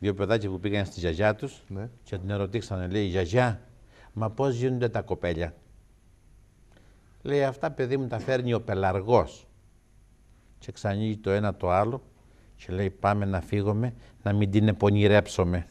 δύο παιδάκια που πήγαν στη γιαγιά τους ναι. και την ερωτήσανε, λέει, γιαγιά, μα πώς γίνονται τα κοπέλια. Λέει, αυτά παιδί μου τα φέρνει ο πελαργός. Και ξανοίγει το ένα το άλλο και λέει, πάμε να φύγουμε, να μην την επονειρέψουμε.